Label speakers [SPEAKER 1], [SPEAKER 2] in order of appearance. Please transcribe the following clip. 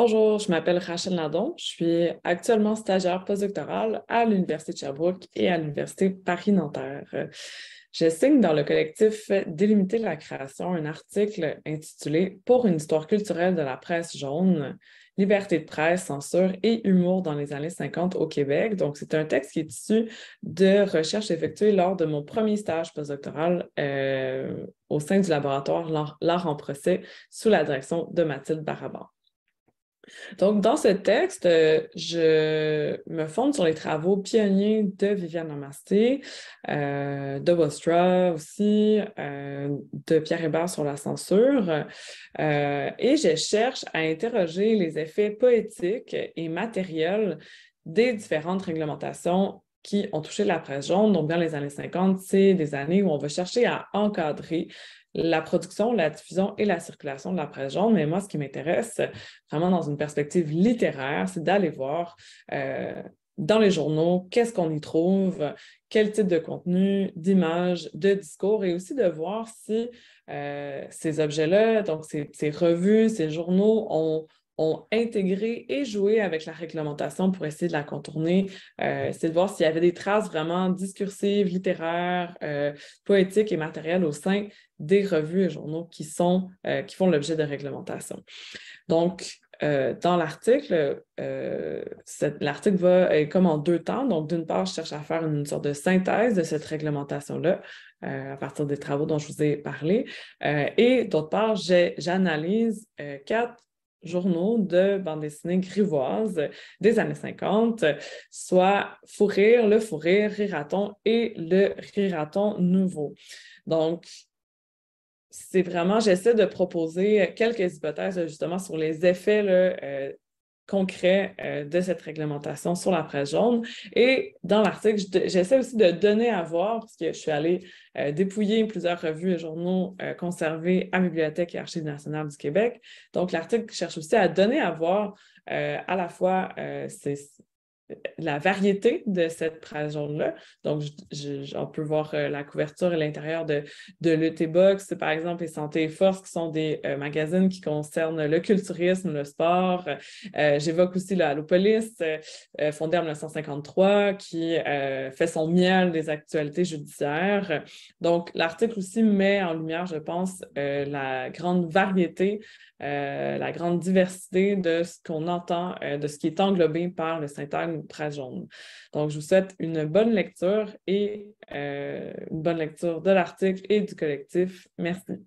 [SPEAKER 1] Bonjour, je m'appelle Rachel Nadon. Je suis actuellement stagiaire postdoctorale à l'Université de Sherbrooke et à l'Université Paris-Nanterre. Je signe dans le collectif Délimiter la création un article intitulé Pour une histoire culturelle de la presse jaune, liberté de presse, censure et humour dans les années 50 au Québec. Donc, c'est un texte qui est issu de recherches effectuées lors de mon premier stage postdoctoral euh, au sein du laboratoire L'art en procès sous la direction de Mathilde Baraban. Donc, dans ce texte, je me fonde sur les travaux pionniers de Viviane Amasté, euh, de Bostra aussi, euh, de Pierre Hébert sur la censure, euh, et je cherche à interroger les effets poétiques et matériels des différentes réglementations qui ont touché la presse jaune. Donc, dans les années 50, c'est des années où on va chercher à encadrer la production, la diffusion et la circulation de la presse jaune. Mais moi, ce qui m'intéresse vraiment dans une perspective littéraire, c'est d'aller voir euh, dans les journaux qu'est-ce qu'on y trouve, quel type de contenu, d'images, de discours et aussi de voir si euh, ces objets-là, donc ces, ces revues, ces journaux ont ont intégré et joué avec la réglementation pour essayer de la contourner. c'est euh, de voir s'il y avait des traces vraiment discursives, littéraires, euh, poétiques et matérielles au sein des revues et journaux qui, sont, euh, qui font l'objet de réglementation. Donc, dans l'article, l'article va comme en deux temps. Donc, d'une part, je cherche à faire une sorte de synthèse de cette réglementation-là, à partir des travaux dont je vous ai parlé. et d'autre part, j'analyse quatre journaux de bande dessinée grivoise des années 50, soit Fourrir, le Fourrir, rire, Riraton et le Riraton nouveau. Donc, c'est vraiment, j'essaie de proposer quelques hypothèses justement sur les effets là, euh, concret euh, de cette réglementation sur la presse jaune. Et dans l'article, j'essaie aussi de donner à voir, parce que je suis allée euh, dépouiller plusieurs revues et journaux euh, conservés à Bibliothèque et Archives nationales du Québec. Donc, l'article cherche aussi à donner à voir à la fois ces, la variété de cette presse là Donc, on peut voir euh, la couverture à l'intérieur de, de Box, par exemple, et Santé et Force, qui sont des euh, magazines qui concernent le culturisme, le sport. Euh, j'évoque aussi la Halopolis, fondée en 1953, qui fait son miel des actualités judiciaires. Donc, l'article aussi met en lumière, je pense, la grande variété, la grande diversité de ce qu'on entend, de ce qui est englobé par le syntagme donc, je vous souhaite une bonne lecture et euh, une bonne lecture de l'article et du collectif. Merci.